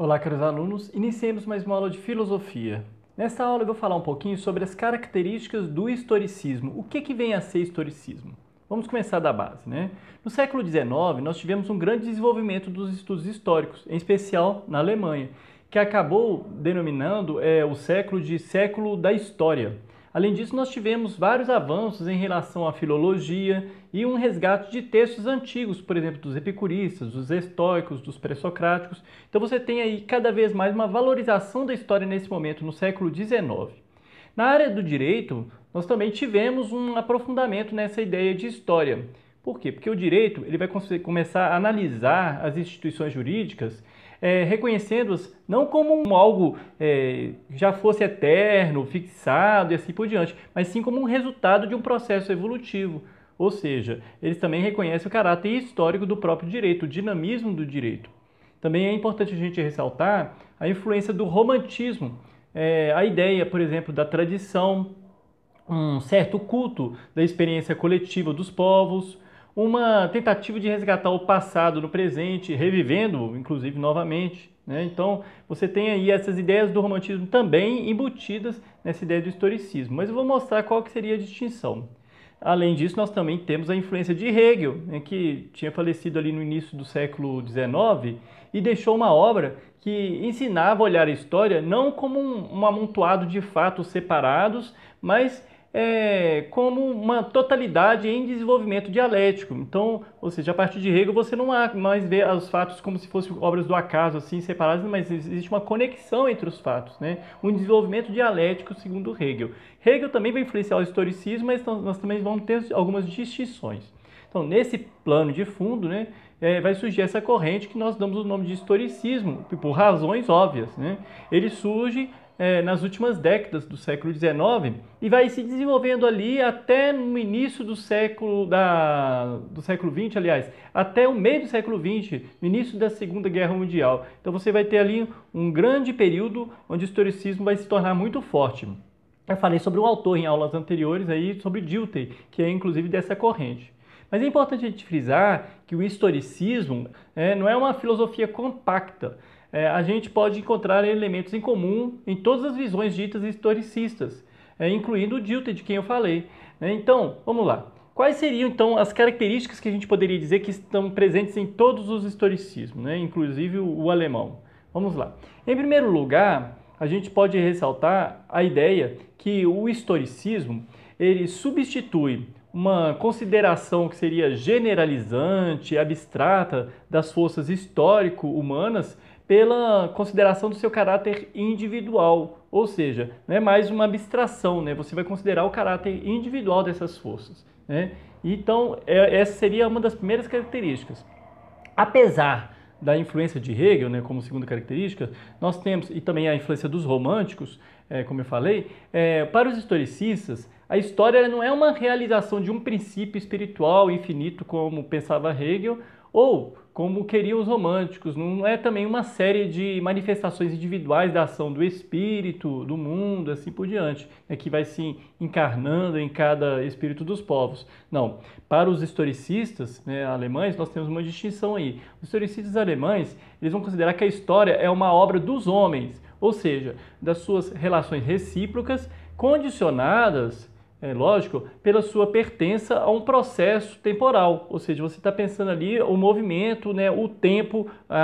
Olá, caros alunos. Iniciemos mais uma aula de filosofia. Nesta aula eu vou falar um pouquinho sobre as características do historicismo. O que, que vem a ser historicismo? Vamos começar da base, né? No século XIX, nós tivemos um grande desenvolvimento dos estudos históricos, em especial na Alemanha, que acabou denominando é, o século de século da história. Além disso, nós tivemos vários avanços em relação à filologia e um resgate de textos antigos, por exemplo, dos epicuristas, dos estoicos, dos pré-socráticos. Então você tem aí cada vez mais uma valorização da história nesse momento, no século XIX. Na área do direito, nós também tivemos um aprofundamento nessa ideia de história. Por quê? Porque o direito ele vai começar a analisar as instituições jurídicas é, reconhecendo-as não como algo é, já fosse eterno, fixado e assim por diante, mas sim como um resultado de um processo evolutivo. Ou seja, eles também reconhecem o caráter histórico do próprio direito, o dinamismo do direito. Também é importante a gente ressaltar a influência do romantismo, é, a ideia, por exemplo, da tradição, um certo culto da experiência coletiva dos povos, uma tentativa de resgatar o passado no presente, revivendo, inclusive, novamente. Né? Então, você tem aí essas ideias do romantismo também embutidas nessa ideia do historicismo. Mas eu vou mostrar qual que seria a distinção. Além disso, nós também temos a influência de Hegel, né, que tinha falecido ali no início do século XIX e deixou uma obra que ensinava a olhar a história não como um, um amontoado de fatos separados, mas é, como uma totalidade em desenvolvimento dialético. Então, ou seja, a partir de Hegel você não mais vê os fatos como se fossem obras do acaso, assim, separadas, mas existe uma conexão entre os fatos, né? um desenvolvimento dialético segundo Hegel. Hegel também vai influenciar o historicismo, mas nós também vamos ter algumas distinções. Então, nesse plano de fundo, né, é, vai surgir essa corrente que nós damos o nome de historicismo, por razões óbvias. Né? Ele surge é, nas últimas décadas do século XIX e vai se desenvolvendo ali até no início do século da, do século XX, aliás, até o meio do século XX, no início da Segunda Guerra Mundial. Então você vai ter ali um grande período onde o historicismo vai se tornar muito forte. Eu falei sobre um autor em aulas anteriores aí sobre Dilthey, que é inclusive dessa corrente. Mas é importante a gente frisar que o historicismo é, não é uma filosofia compacta é, a gente pode encontrar elementos em comum em todas as visões ditas historicistas, é, incluindo o Dilthey, de quem eu falei. Né? Então, vamos lá. Quais seriam, então, as características que a gente poderia dizer que estão presentes em todos os historicismos, né? inclusive o, o alemão? Vamos lá. Em primeiro lugar, a gente pode ressaltar a ideia que o historicismo ele substitui uma consideração que seria generalizante, abstrata das forças histórico-humanas pela consideração do seu caráter individual, ou seja, é mais uma abstração, né, você vai considerar o caráter individual dessas forças. Né? Então, é, essa seria uma das primeiras características. Apesar da influência de Hegel, né, como segunda característica, nós temos, e também a influência dos românticos, é, como eu falei, é, para os historicistas, a história não é uma realização de um princípio espiritual infinito, como pensava Hegel, ou como queriam os românticos, não é também uma série de manifestações individuais da ação do espírito, do mundo, assim por diante, né, que vai se encarnando em cada espírito dos povos. Não, para os historicistas né, alemães, nós temos uma distinção aí. Os historicistas alemães, eles vão considerar que a história é uma obra dos homens, ou seja, das suas relações recíprocas condicionadas é lógico, pela sua pertença a um processo temporal, ou seja, você está pensando ali o movimento, né, o tempo, a,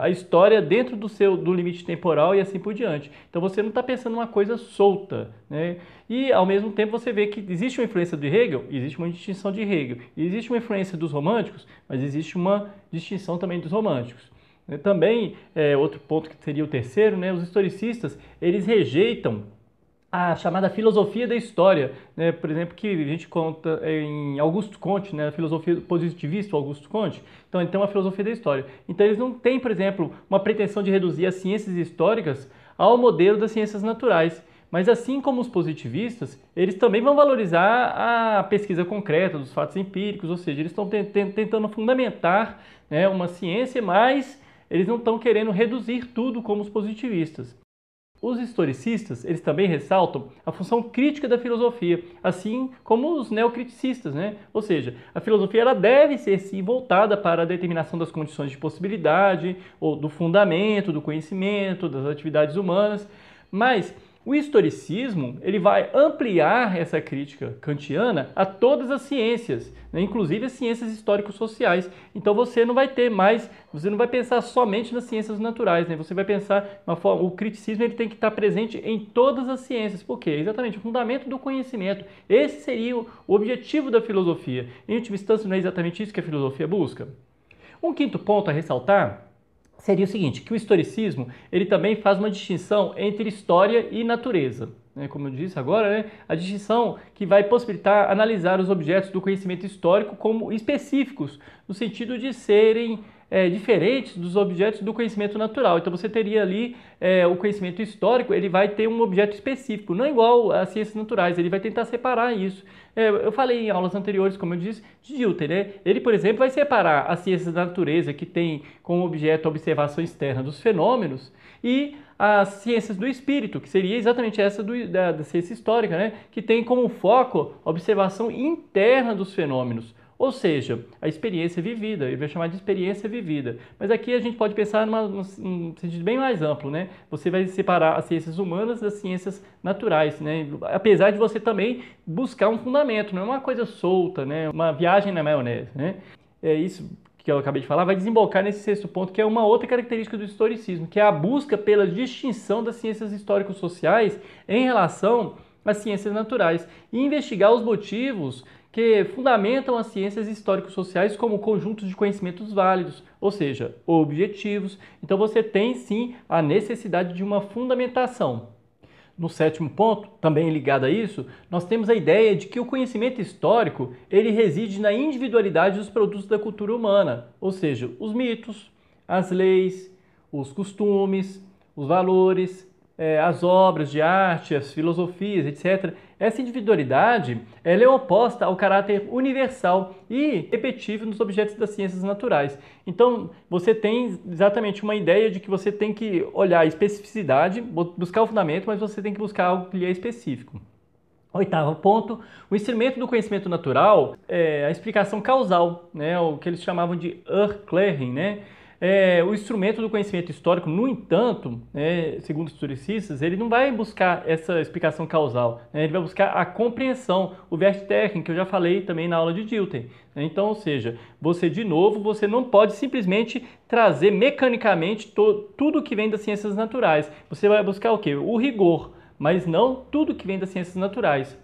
a, a, história dentro do seu do limite temporal e assim por diante. Então você não está pensando uma coisa solta, né? E ao mesmo tempo você vê que existe uma influência de Hegel, existe uma distinção de Hegel, existe uma influência dos românticos, mas existe uma distinção também dos românticos. Também é, outro ponto que seria o terceiro, né, os historicistas eles rejeitam a chamada filosofia da história, né? por exemplo, que a gente conta é, em Augusto Conte, né? a filosofia positivista Augusto Conte, então ele tem uma filosofia da história. Então eles não têm, por exemplo, uma pretensão de reduzir as ciências históricas ao modelo das ciências naturais, mas assim como os positivistas, eles também vão valorizar a pesquisa concreta dos fatos empíricos, ou seja, eles estão tentando fundamentar né, uma ciência, mas eles não estão querendo reduzir tudo como os positivistas. Os historicistas, eles também ressaltam a função crítica da filosofia, assim como os neocriticistas, né? Ou seja, a filosofia ela deve ser sim, voltada para a determinação das condições de possibilidade, ou do fundamento, do conhecimento, das atividades humanas, mas o historicismo ele vai ampliar essa crítica kantiana a todas as ciências, né? inclusive as ciências histórico-sociais. Então você não vai ter mais, você não vai pensar somente nas ciências naturais, né? você vai pensar uma forma, o criticismo ele tem que estar presente em todas as ciências, porque exatamente o fundamento do conhecimento. Esse seria o objetivo da filosofia. Em última instância, não é exatamente isso que a filosofia busca. Um quinto ponto a ressaltar seria o seguinte, que o historicismo ele também faz uma distinção entre história e natureza. Né? Como eu disse agora, né? a distinção que vai possibilitar analisar os objetos do conhecimento histórico como específicos, no sentido de serem é, diferentes dos objetos do conhecimento natural. Então você teria ali é, o conhecimento histórico, ele vai ter um objeto específico, não igual às ciências naturais, ele vai tentar separar isso. É, eu falei em aulas anteriores, como eu disse, de Dilter, né? Ele, por exemplo, vai separar as ciências da natureza, que tem como objeto a observação externa dos fenômenos, e as ciências do espírito, que seria exatamente essa do, da, da ciência histórica, né? que tem como foco a observação interna dos fenômenos, ou seja, a experiência vivida, ele vai chamar de experiência vivida. Mas aqui a gente pode pensar num sentido bem mais amplo, né? Você vai separar as ciências humanas das ciências naturais, né? Apesar de você também buscar um fundamento, não é uma coisa solta, né? Uma viagem na maionese, né? É isso que eu acabei de falar, vai desembocar nesse sexto ponto, que é uma outra característica do historicismo, que é a busca pela distinção das ciências históricos sociais em relação às ciências naturais e investigar os motivos que fundamentam as ciências históricas sociais como conjuntos de conhecimentos válidos, ou seja, objetivos. Então você tem sim a necessidade de uma fundamentação. No sétimo ponto, também ligado a isso, nós temos a ideia de que o conhecimento histórico ele reside na individualidade dos produtos da cultura humana, ou seja, os mitos, as leis, os costumes, os valores, é, as obras de arte, as filosofias, etc. Essa individualidade ela é oposta ao caráter universal e repetível nos objetos das ciências naturais. Então, você tem exatamente uma ideia de que você tem que olhar a especificidade, buscar o fundamento, mas você tem que buscar algo que lhe é específico. Oitavo ponto, o instrumento do conhecimento natural é a explicação causal, né, o que eles chamavam de Erklärung, né, é, o instrumento do conhecimento histórico, no entanto, né, segundo os historicistas, ele não vai buscar essa explicação causal, né, ele vai buscar a compreensão, o veste técnico, que eu já falei também na aula de Dilton. Né. Então, ou seja, você de novo, você não pode simplesmente trazer mecanicamente tudo que vem das ciências naturais. Você vai buscar o quê? O rigor, mas não tudo que vem das ciências naturais.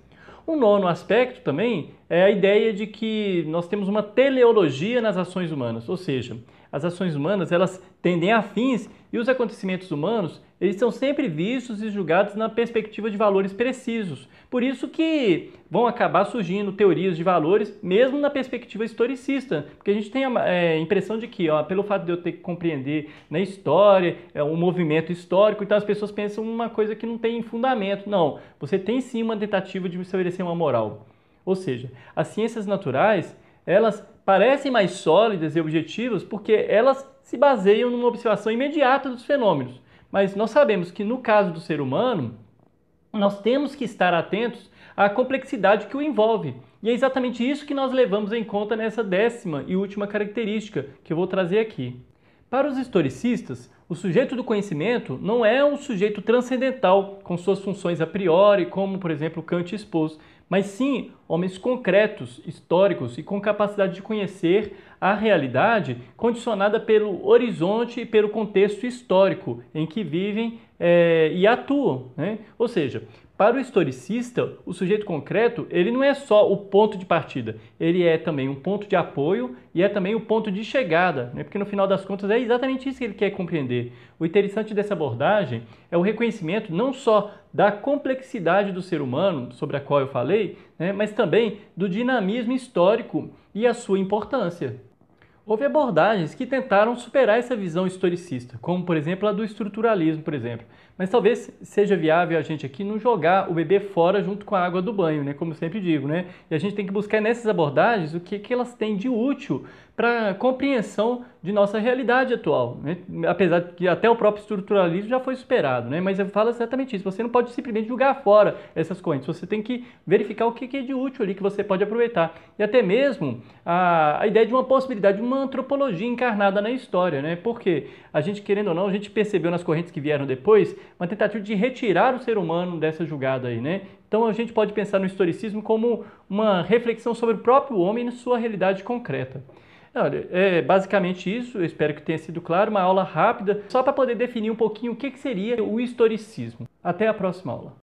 Um nono aspecto também é a ideia de que nós temos uma teleologia nas ações humanas, ou seja, as ações humanas elas tendem a fins e os acontecimentos humanos eles são sempre vistos e julgados na perspectiva de valores precisos. Por isso que vão acabar surgindo teorias de valores, mesmo na perspectiva historicista, porque a gente tem a é, impressão de que, ó, pelo fato de eu ter que compreender na história, é, um movimento histórico, então as pessoas pensam uma coisa que não tem fundamento. Não, você tem sim uma tentativa de estabelecer uma moral. Ou seja, as ciências naturais elas parecem mais sólidas e objetivas porque elas se baseiam numa observação imediata dos fenômenos. Mas nós sabemos que no caso do ser humano, nós temos que estar atentos à complexidade que o envolve. E é exatamente isso que nós levamos em conta nessa décima e última característica que eu vou trazer aqui. Para os historicistas, o sujeito do conhecimento não é um sujeito transcendental, com suas funções a priori, como por exemplo Kant expôs, mas sim homens concretos, históricos e com capacidade de conhecer a realidade condicionada pelo horizonte e pelo contexto histórico em que vivem é, e atuam. Né? Ou seja, para o historicista, o sujeito concreto ele não é só o ponto de partida, ele é também um ponto de apoio e é também o um ponto de chegada, né? porque no final das contas é exatamente isso que ele quer compreender. O interessante dessa abordagem é o reconhecimento não só da complexidade do ser humano, sobre a qual eu falei, né, mas também do dinamismo histórico e a sua importância. Houve abordagens que tentaram superar essa visão historicista, como por exemplo a do estruturalismo, por exemplo, mas talvez seja viável a gente aqui não jogar o bebê fora junto com a água do banho, né? Como eu sempre digo, né? E a gente tem que buscar nessas abordagens o que, que elas têm de útil para compreensão de nossa realidade atual, né? apesar de que até o próprio estruturalismo já foi superado, né? Mas eu falo exatamente isso. Você não pode simplesmente jogar fora essas correntes. Você tem que verificar o que é de útil ali que você pode aproveitar e até mesmo a, a ideia de uma possibilidade de uma antropologia encarnada na história, né? Porque a gente querendo ou não, a gente percebeu nas correntes que vieram depois uma tentativa de retirar o ser humano dessa julgada aí, né? Então a gente pode pensar no historicismo como uma reflexão sobre o próprio homem e sua realidade concreta. Olha, é basicamente isso, eu espero que tenha sido claro, uma aula rápida, só para poder definir um pouquinho o que, que seria o historicismo. Até a próxima aula.